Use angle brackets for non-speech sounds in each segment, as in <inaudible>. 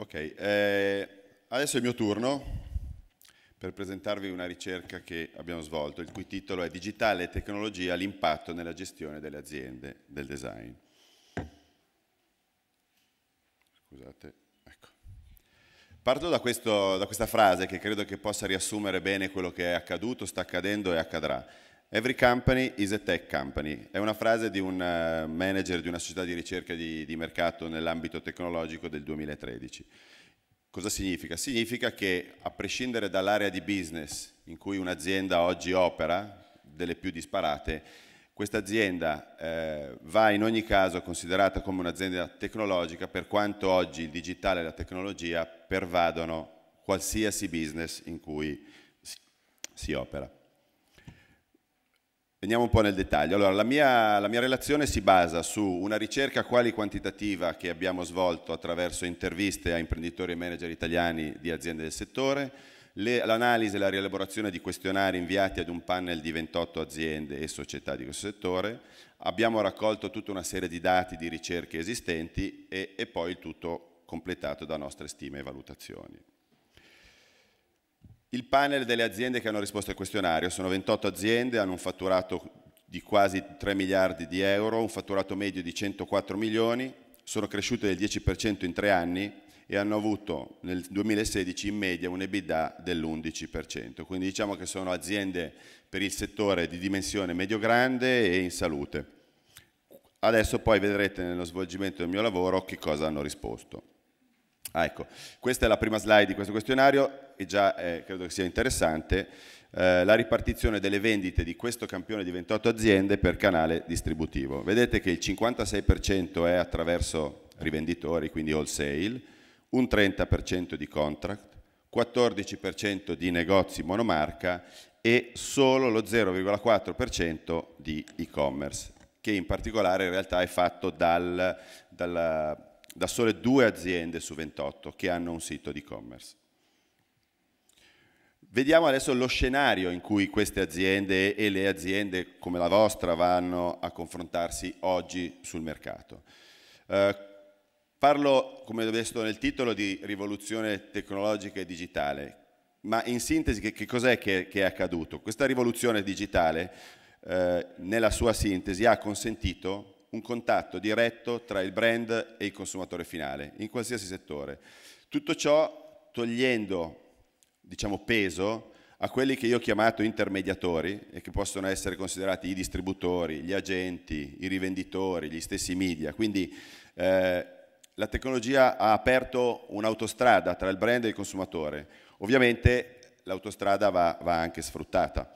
Ok, eh, adesso è il mio turno per presentarvi una ricerca che abbiamo svolto, il cui titolo è Digitale e tecnologia, l'impatto nella gestione delle aziende del design. Scusate, ecco. Parto da, questo, da questa frase che credo che possa riassumere bene quello che è accaduto, sta accadendo e accadrà. Every company is a tech company. È una frase di un eh, manager di una società di ricerca di, di mercato nell'ambito tecnologico del 2013. Cosa significa? Significa che a prescindere dall'area di business in cui un'azienda oggi opera, delle più disparate, questa azienda eh, va in ogni caso considerata come un'azienda tecnologica per quanto oggi il digitale e la tecnologia pervadano qualsiasi business in cui si opera. Veniamo un po' nel dettaglio. Allora, la mia, la mia, relazione si basa su una ricerca quali quantitativa che abbiamo svolto attraverso interviste a imprenditori e manager italiani di aziende del settore, l'analisi e la rielaborazione di questionari inviati ad un panel di 28 aziende e società di questo settore, abbiamo raccolto tutta una serie di dati di ricerche esistenti e, e poi il tutto completato da nostre stime e valutazioni. Il panel delle aziende che hanno risposto al questionario sono 28 aziende, hanno un fatturato di quasi 3 miliardi di euro, un fatturato medio di 104 milioni, sono cresciute del 10% in tre anni e hanno avuto nel 2016 in media un EBITDA dell'11%. Quindi diciamo che sono aziende per il settore di dimensione medio-grande e in salute. Adesso poi vedrete nello svolgimento del mio lavoro che cosa hanno risposto. Ah, ecco, questa è la prima slide di questo questionario e già eh, credo che sia interessante eh, la ripartizione delle vendite di questo campione di 28 aziende per canale distributivo. Vedete che il 56% è attraverso rivenditori, quindi wholesale, un 30% di contract, 14% di negozi monomarca e solo lo 0,4% di e-commerce, che in particolare in realtà è fatto dal, dalla da sole due aziende su 28 che hanno un sito di e-commerce. Vediamo adesso lo scenario in cui queste aziende e le aziende come la vostra vanno a confrontarsi oggi sul mercato. Eh, parlo, come ho detto nel titolo, di rivoluzione tecnologica e digitale, ma in sintesi che, che cos'è che, che, è accaduto? Questa rivoluzione digitale, eh, nella sua sintesi, ha consentito un contatto diretto tra il brand e il consumatore finale, in qualsiasi settore. Tutto ciò togliendo diciamo, peso a quelli che io ho chiamato intermediatori e che possono essere considerati i distributori, gli agenti, i rivenditori, gli stessi media. Quindi eh, la tecnologia ha aperto un'autostrada tra il brand e il consumatore. Ovviamente l'autostrada va, va anche sfruttata.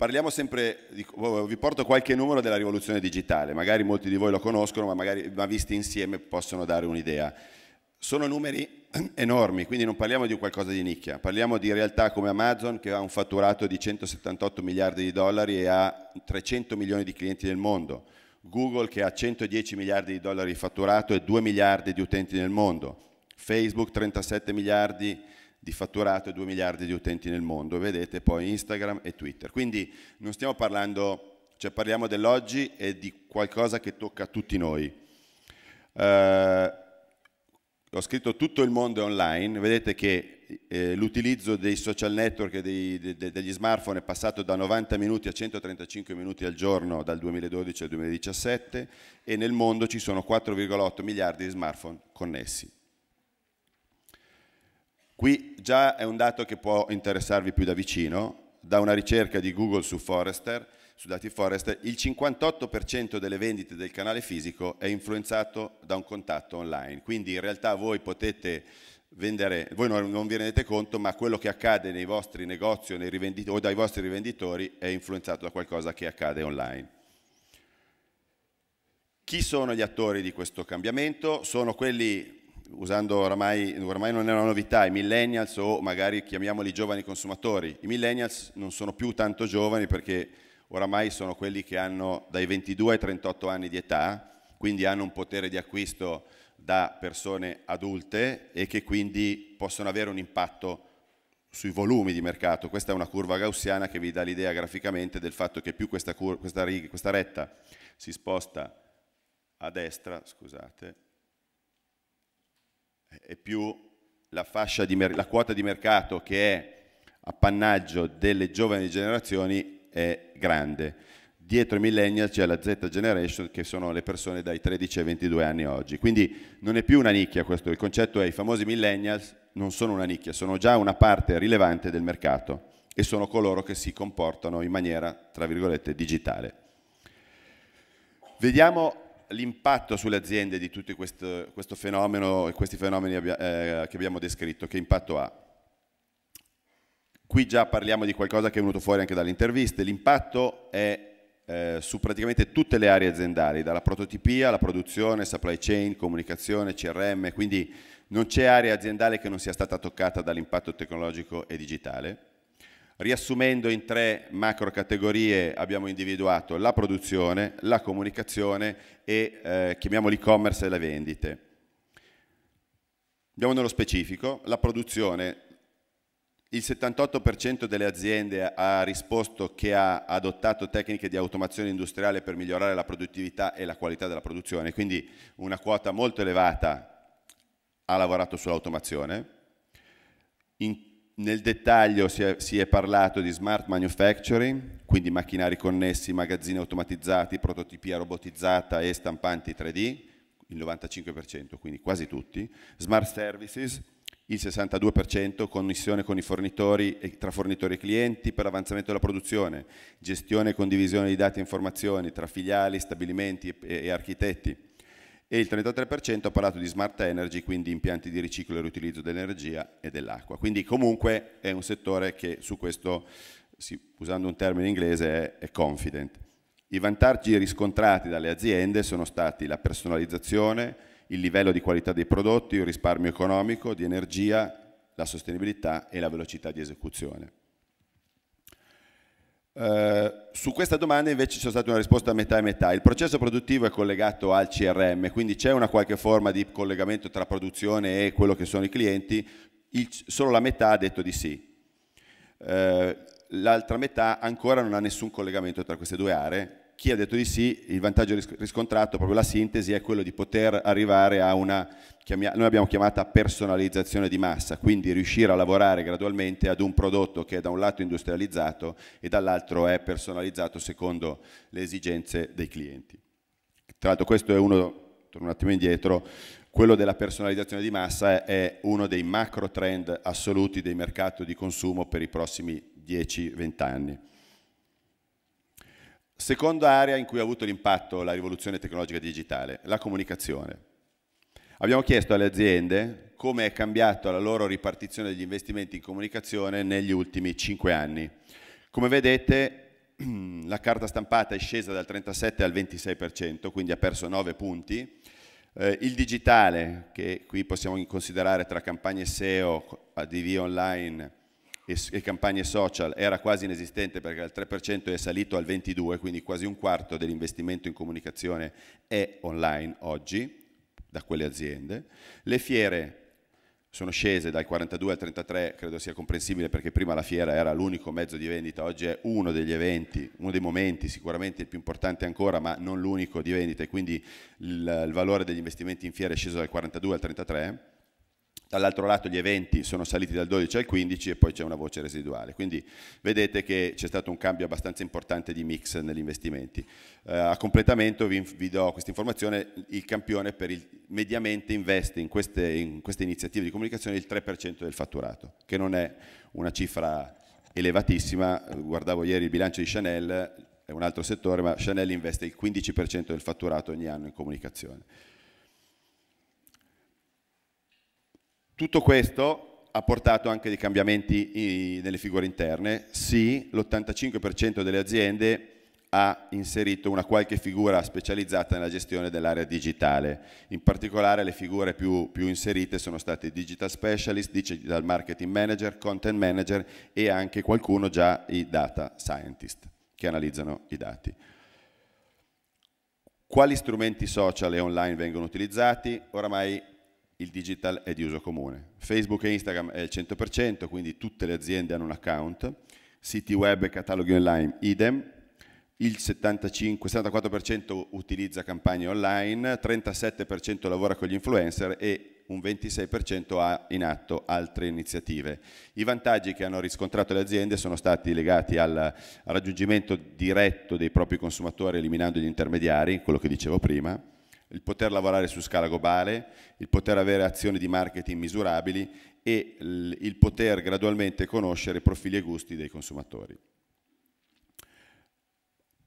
Parliamo sempre, di, oh, oh, vi porto qualche numero della rivoluzione digitale, magari molti di voi lo conoscono, ma, magari, ma visti insieme possono dare un'idea. Sono numeri <clears throat> enormi, quindi non parliamo di qualcosa di nicchia, parliamo di realtà come Amazon che ha un fatturato di 178 miliardi di dollari e ha 300 milioni di clienti nel mondo, Google che ha 110 miliardi di dollari di fatturato e 2 miliardi di utenti nel mondo, Facebook 37 miliardi di di fatturato e 2 miliardi di utenti nel mondo, vedete poi Instagram e Twitter. Quindi non stiamo parlando, cioè parliamo dell'oggi e di qualcosa che tocca a tutti noi. Eh, ho scritto tutto il mondo online, vedete che eh, l'utilizzo dei social network e dei, de, de, degli smartphone è passato da 90 minuti a 135 minuti al giorno dal 2012 al 2017 e nel mondo ci sono 4,8 miliardi di smartphone connessi. Qui già è un dato che può interessarvi più da vicino, da una ricerca di Google su Forrester, su dati Forrester, il 58% delle vendite del canale fisico è influenzato da un contatto online, quindi in realtà voi potete vendere, voi non, vi rendete conto, ma quello che accade nei vostri negozi o, nei o dai vostri rivenditori è influenzato da qualcosa che accade online. Chi sono gli attori di questo cambiamento? Sono quelli usando oramai, oramai non è una novità, i millennials o magari chiamiamoli giovani consumatori, i millennials non sono più tanto giovani perché oramai sono quelli che hanno dai 22 ai 38 anni di età, quindi hanno un potere di acquisto da persone adulte e che quindi possono avere un impatto sui volumi di mercato. Questa è una curva gaussiana che vi dà l'idea graficamente del fatto che più questa, questa, questa retta si sposta a destra, scusate, e più la, mer- la quota di mercato che è appannaggio delle giovani generazioni è grande. Dietro i millennial c'è la Z generation che sono le persone dai 13 ai 22 anni oggi. Quindi non è più una nicchia questo, il concetto è i famosi millennials non sono una nicchia, sono già una parte rilevante del mercato e sono coloro che si comportano in maniera, tra virgolette, digitale. Vediamo l'impatto sulle aziende di tutto questo, questo fenomeno e questi fenomeni abbia, eh, che abbiamo descritto, che impatto ha? Qui già parliamo di qualcosa che è venuto fuori anche dalle interviste, l'impatto è eh, su praticamente tutte le aree aziendali, dalla prototipia alla produzione, supply chain, comunicazione, CRM, quindi non c'è area aziendale che non sia stata toccata dall'impatto tecnologico e digitale. Riassumendo in tre macro categorie abbiamo individuato la produzione, la comunicazione e eh, chiamiamo l'e-commerce e le vendite. Andiamo nello specifico, la produzione. Il 78% delle aziende ha risposto che ha adottato tecniche di automazione industriale per migliorare la produttività e la qualità della produzione, quindi una quota molto elevata ha lavorato sull'automazione. In nel dettaglio si è, si è, parlato di smart manufacturing, quindi macchinari connessi, magazzini automatizzati, prototipia robotizzata e stampanti 3D, il 95%, quindi quasi tutti, smart services, il 62%, connessione con i fornitori e, tra fornitori e clienti per l'avanzamento della produzione, gestione e condivisione di dati e informazioni tra filiali, stabilimenti e, e architetti, e il 33% ha parlato di smart energy, quindi impianti di riciclo e riutilizzo dell'energia e dell'acqua. Quindi comunque è un settore che su questo, usando un termine inglese, è, confident. I vantaggi riscontrati dalle aziende sono stati la personalizzazione, il livello di qualità dei prodotti, il risparmio economico, di energia, la sostenibilità e la velocità di esecuzione. Eh, su questa domanda invece c'è stata una risposta a metà e metà. Il processo produttivo è collegato al CRM, quindi c'è una qualche forma di collegamento tra produzione e quello che sono i clienti, Il, solo la metà ha detto di sì. Eh, l'altra metà ancora non ha nessun collegamento tra queste due aree, chi ha detto di sì, il vantaggio riscontrato, proprio la sintesi, è quello di poter arrivare a una, noi abbiamo chiamata personalizzazione di massa, quindi riuscire a lavorare gradualmente ad un prodotto che è da un lato industrializzato e dall'altro è personalizzato secondo le esigenze dei clienti. Tra l'altro questo è uno, torno un attimo indietro, quello della personalizzazione di massa è uno dei macro trend assoluti del mercato di consumo per i prossimi 10-20 anni. Seconda area in cui ha avuto l'impatto la rivoluzione tecnologica digitale, la comunicazione. Abbiamo chiesto alle aziende come è cambiata la loro ripartizione degli investimenti in comunicazione negli ultimi 5 anni. Come vedete <clears throat> la carta stampata è scesa dal 37 al 26%, quindi ha perso 9 punti. Eh, il digitale, che qui possiamo considerare tra campagne SEO, ADV online, e, e campagne social era quasi inesistente perché dal 3% è salito al 22%, quindi quasi un quarto dell'investimento in comunicazione è online oggi da quelle aziende. Le fiere sono scese dal 42 al 33, credo sia comprensibile perché prima la fiera era l'unico mezzo di vendita, oggi è uno degli eventi, uno dei momenti sicuramente il più importante ancora, ma non l'unico di vendita e quindi il, il valore degli investimenti in fiera è sceso dal 42 al 33 Dall'altro lato gli eventi sono saliti dal 12 al 15 e poi c'è una voce residuale. Quindi vedete che c'è stato un cambio abbastanza importante di mix negli investimenti. Eh, a completamento vi, vi do questa informazione, il campione per il, mediamente investe in queste, in queste iniziative di comunicazione il 3% del fatturato, che non è una cifra elevatissima. Guardavo ieri il bilancio di Chanel, è un altro settore, ma Chanel investe il 15% del fatturato ogni anno in comunicazione. Tutto questo ha portato anche dei cambiamenti nelle figure interne. Sì, l'85% delle aziende ha inserito una qualche figura specializzata nella gestione dell'area digitale. In particolare le figure più, più, inserite sono state digital specialist, digital marketing manager, content manager e anche qualcuno già i data scientist che analizzano i dati. Quali strumenti social e online vengono utilizzati? Oramai il digital è di uso comune. Facebook e Instagram è il 100%, quindi tutte le aziende hanno un account, siti web e cataloghi online idem, il 75, 74% utilizza campagne online, 37% lavora con gli influencer e un 26% ha in atto altre iniziative. I vantaggi che hanno riscontrato le aziende sono stati legati al, al raggiungimento diretto dei propri consumatori eliminando gli intermediari, quello che dicevo prima, il poter lavorare su scala globale, il poter avere azioni di marketing misurabili e il poter gradualmente conoscere profili e gusti dei consumatori.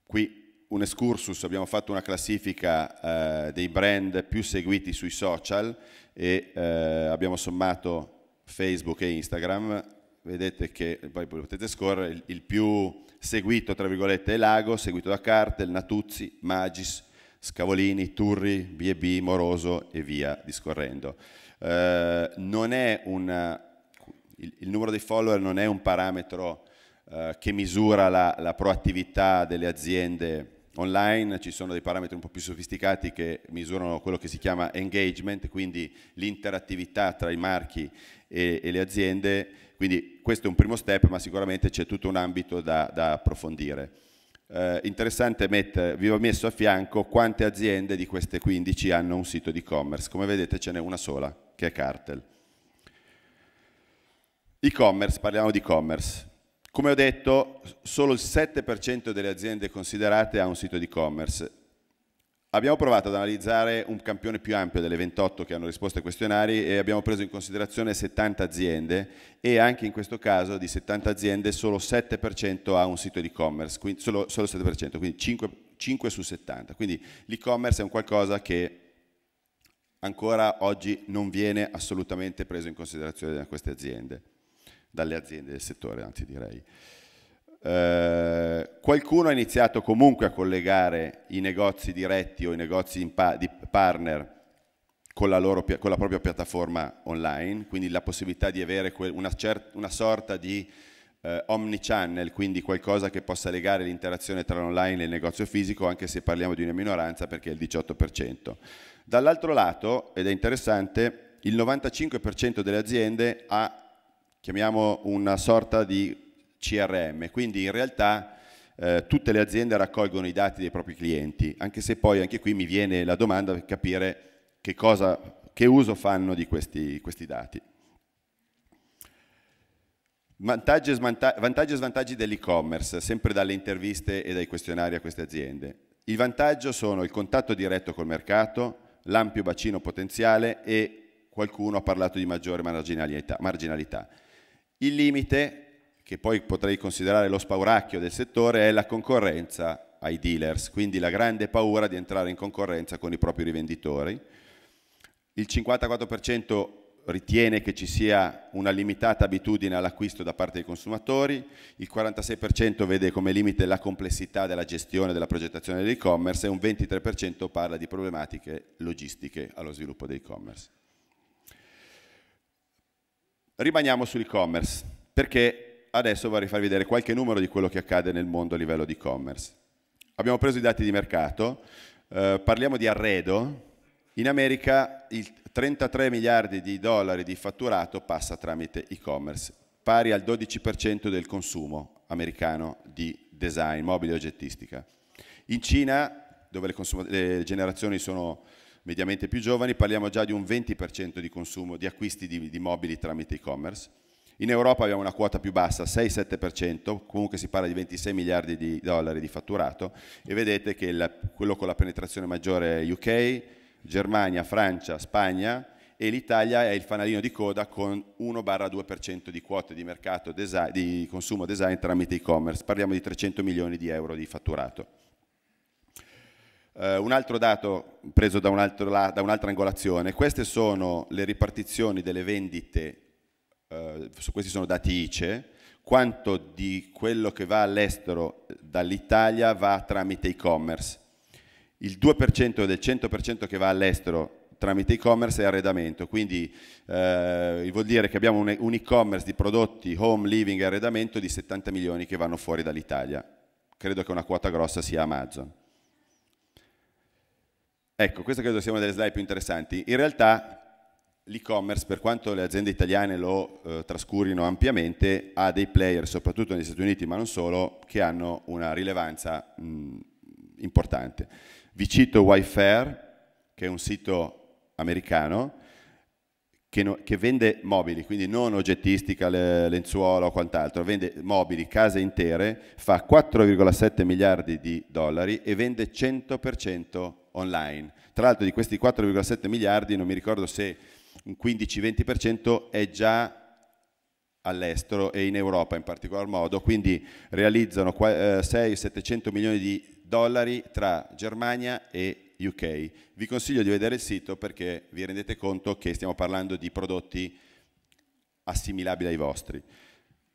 Qui un excursus, abbiamo fatto una classifica eh, dei brand più seguiti sui social e eh, abbiamo sommato Facebook e Instagram, vedete che poi potete scorrere, il, il più seguito tra virgolette è Lago, seguito da Cartel, Natuzzi, Magis, Scavolini, Turri, B&B, Moroso e via discorrendo. Eh, una, il, il, numero dei follower non è un parametro eh, che misura la, la proattività delle aziende online ci sono dei parametri un po' più sofisticati che misurano quello che si chiama engagement, quindi l'interattività tra i marchi e, e, le aziende, quindi questo è un primo step ma sicuramente c'è tutto un ambito da, da approfondire eh, interessante mettere, vi ho messo a fianco quante aziende di queste 15 hanno un sito di e-commerce. Come vedete ce n'è una sola, che è Cartel. E-commerce, parliamo di e-commerce. Come ho detto, solo il 7% delle aziende considerate ha un sito di e-commerce Abbiamo provato ad analizzare un campione più ampio delle 28 che hanno risposto ai questionari e abbiamo preso in considerazione 70 aziende e anche in questo caso di 70 aziende solo 7% ha un sito di e-commerce, solo, solo 7%, quindi 5, 5 su 70. Quindi l'e-commerce è un qualcosa che ancora oggi non viene assolutamente preso in considerazione da queste aziende, dalle aziende del settore anzi direi. Eh, qualcuno ha iniziato comunque a collegare i negozi diretti o i negozi pa di partner con la, loro, con la, propria piattaforma online, quindi la possibilità di avere una, una, sorta di eh, omni-channel, quindi qualcosa che possa legare l'interazione tra l'online e il negozio fisico, anche se parliamo di una minoranza perché è il 18%. Dall'altro lato, ed è interessante, il 95% delle aziende ha, chiamiamo, una sorta di CRM, quindi in realtà eh, tutte le aziende raccolgono i dati dei propri clienti, anche se poi anche qui mi viene la domanda per capire che, cosa, che uso fanno di questi, questi dati. Vantaggi e, vantaggi, svantaggi dell'e-commerce, sempre dalle interviste e dai questionari a queste aziende. Il vantaggio sono il contatto diretto col mercato, l'ampio bacino potenziale e qualcuno ha parlato di maggiore marginalità. marginalità. Il limite che poi potrei considerare lo spauracchio del settore, è la concorrenza ai dealers, quindi la grande paura di entrare in concorrenza con i propri rivenditori. Il 54% ritiene che ci sia una limitata abitudine all'acquisto da parte dei consumatori, il 46% vede come limite la complessità della gestione e della progettazione dell'e-commerce e un 23% parla di problematiche logistiche allo sviluppo dell'e-commerce. Rimaniamo sull'e-commerce perché adesso vorrei farvi vedere qualche numero di quello che accade nel mondo a livello di e-commerce. Abbiamo preso i dati di mercato, eh, parliamo di arredo. In America il 33 miliardi di dollari di fatturato passa tramite e-commerce, pari al 12% del consumo americano di design, mobile e oggettistica. In Cina, dove le, consum- le generazioni sono mediamente più giovani, parliamo già di un 20% di consumo di acquisti di, di mobili tramite e-commerce in Europa abbiamo una quota più bassa, 6-7%, comunque si parla di 26 miliardi di dollari di fatturato e vedete che la, quello con la penetrazione maggiore è UK, Germania, Francia, Spagna e l'Italia è il fanalino di coda con 1-2% di quote di mercato design, di consumo design tramite e-commerce, parliamo di 300 milioni di euro di fatturato. Uh, un altro dato preso da, un un'altra angolazione, queste sono le ripartizioni delle vendite eh, su questi sono dati ICE, quanto di quello che va all'estero dall'Italia va tramite e-commerce. Il 2% del 100% che va all'estero tramite e-commerce è arredamento, quindi eh, vuol dire che abbiamo un e-commerce di prodotti home, living e arredamento di 70 milioni che vanno fuori dall'Italia. Credo che una quota grossa sia Amazon. Ecco, questa credo sia una delle slide più interessanti. In realtà L'e-commerce, per quanto le aziende italiane lo eh, trascurino ampiamente, ha dei player, soprattutto negli Stati Uniti, ma non solo, che hanno una rilevanza mh, importante. Vi cito Wayfair, che è un sito americano che, no, che vende mobili, quindi non oggettistica, le, lenzuola o quant'altro, vende mobili, case intere, fa 4,7 miliardi di dollari e vende 100% online. Tra l'altro di questi 4,7 miliardi non mi ricordo se un 15-20% è già all'estero e in Europa in particolar modo, quindi realizzano 6-700 eh, milioni di dollari tra Germania e UK. Vi consiglio di vedere il sito perché vi rendete conto che stiamo parlando di prodotti assimilabili ai vostri.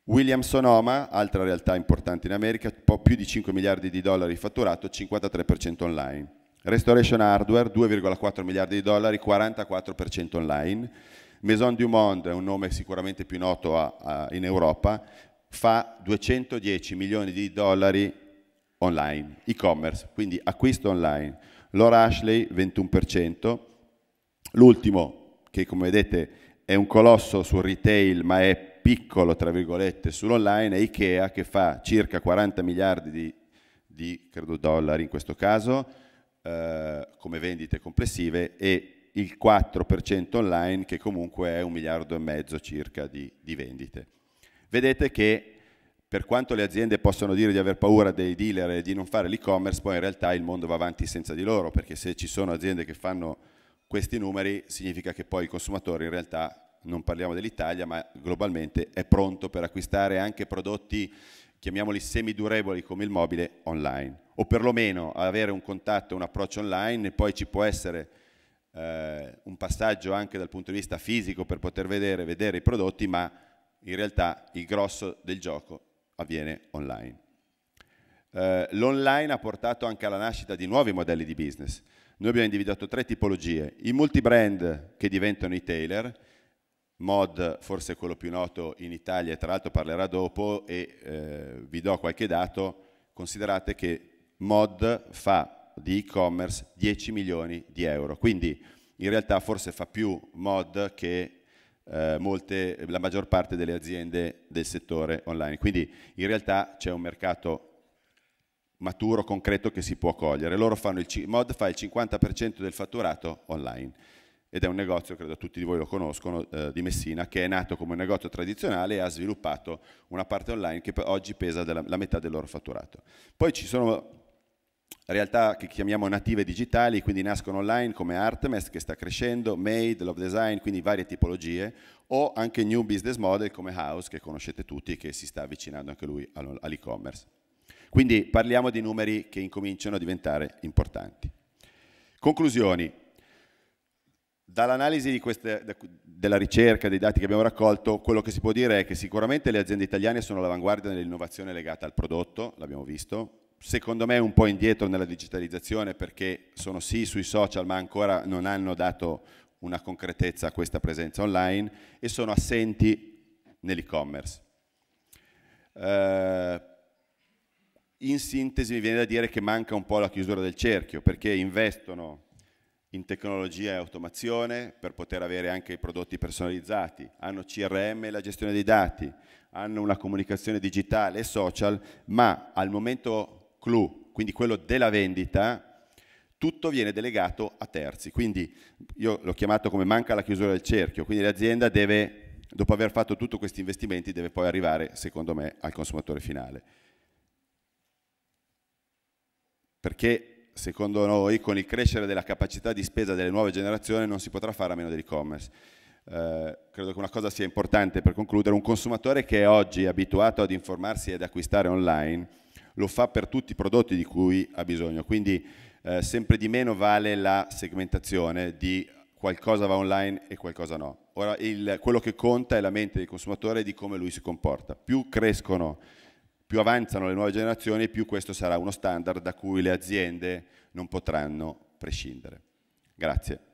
William Sonoma, altra realtà importante in America, più di 5 miliardi di dollari fatturato, 53% online. Restoration Hardware 2,4 miliardi di dollari, 44% online. Maison du Monde è un nome sicuramente più noto a, a, in Europa, fa 210 milioni di dollari online, e-commerce, quindi acquisto online. Laura Ashley 21%, l'ultimo che come vedete è un colosso sul retail ma è piccolo tra virgolette sull'online è Ikea che fa circa 40 miliardi di, di credo, dollari in questo caso, eh, come vendite complessive e il 4% online che comunque è un miliardo e mezzo circa di, di vendite. Vedete che per quanto le aziende possano dire di aver paura dei dealer e di non fare l'e-commerce, poi in realtà il mondo va avanti senza di loro, perché se ci sono aziende che fanno questi numeri significa che poi il consumatore in realtà, non parliamo dell'Italia, ma globalmente è pronto per acquistare anche prodotti chiamiamoli semi durevoli come il mobile, online, o perlomeno avere un contatto, un approccio online e poi ci può essere eh, un passaggio anche dal punto di vista fisico per poter vedere, vedere i prodotti, ma in realtà il grosso del gioco avviene online. Eh, l'online ha portato anche alla nascita di nuovi modelli di business. Noi abbiamo individuato tre tipologie, i multi brand che diventano i tailor, mod forse quello più noto in Italia e tra l'altro parlerà dopo e eh, vi do qualche dato, considerate che mod fa di e-commerce 10 milioni di euro, quindi in realtà forse fa più mod che eh, molte, la maggior parte delle aziende del settore online, quindi in realtà c'è un mercato maturo, concreto che si può cogliere, loro fanno il, mod fa il 50% del fatturato online ed è un negozio, credo tutti di voi lo conoscono, eh, di Messina, che è nato come un negozio tradizionale e ha sviluppato una parte online che oggi pesa della, la metà del loro fatturato. Poi ci sono realtà che chiamiamo native digitali, quindi nascono online come Artemis che sta crescendo, Made, Love Design, quindi varie tipologie, o anche New Business Model come House che conoscete tutti e che si sta avvicinando anche lui all'e-commerce. Quindi parliamo di numeri che incominciano a diventare importanti. Conclusioni. Dall'analisi della ricerca, dei dati che abbiamo raccolto, quello che si può dire è che sicuramente le aziende italiane sono all'avanguardia nell'innovazione legata al prodotto, l'abbiamo visto, secondo me un po' indietro nella digitalizzazione perché sono sì sui social ma ancora non hanno dato una concretezza a questa presenza online e sono assenti nell'e-commerce. Eh, in sintesi mi viene da dire che manca un po' la chiusura del cerchio perché investono in tecnologia e automazione per poter avere anche i prodotti personalizzati, hanno CRM e la gestione dei dati, hanno una comunicazione digitale e social, ma al momento clou, quindi quello della vendita, tutto viene delegato a terzi. Quindi io l'ho chiamato come manca la chiusura del cerchio, quindi l'azienda deve, dopo aver fatto tutti questi investimenti, deve poi arrivare, secondo me, al consumatore finale. Perché secondo noi con il crescere della capacità di spesa delle nuove generazioni non si potrà fare a meno dell'e-commerce. Eh, credo che una cosa sia importante per concludere, un consumatore che è oggi abituato ad informarsi e ad acquistare online lo fa per tutti i prodotti di cui ha bisogno, quindi eh, sempre di meno vale la segmentazione di qualcosa va online e qualcosa no. Ora il, quello che conta è la mente del consumatore e di come lui si comporta. Più crescono più avanzano le nuove generazioni, più questo sarà uno standard da cui le aziende non potranno prescindere. Grazie.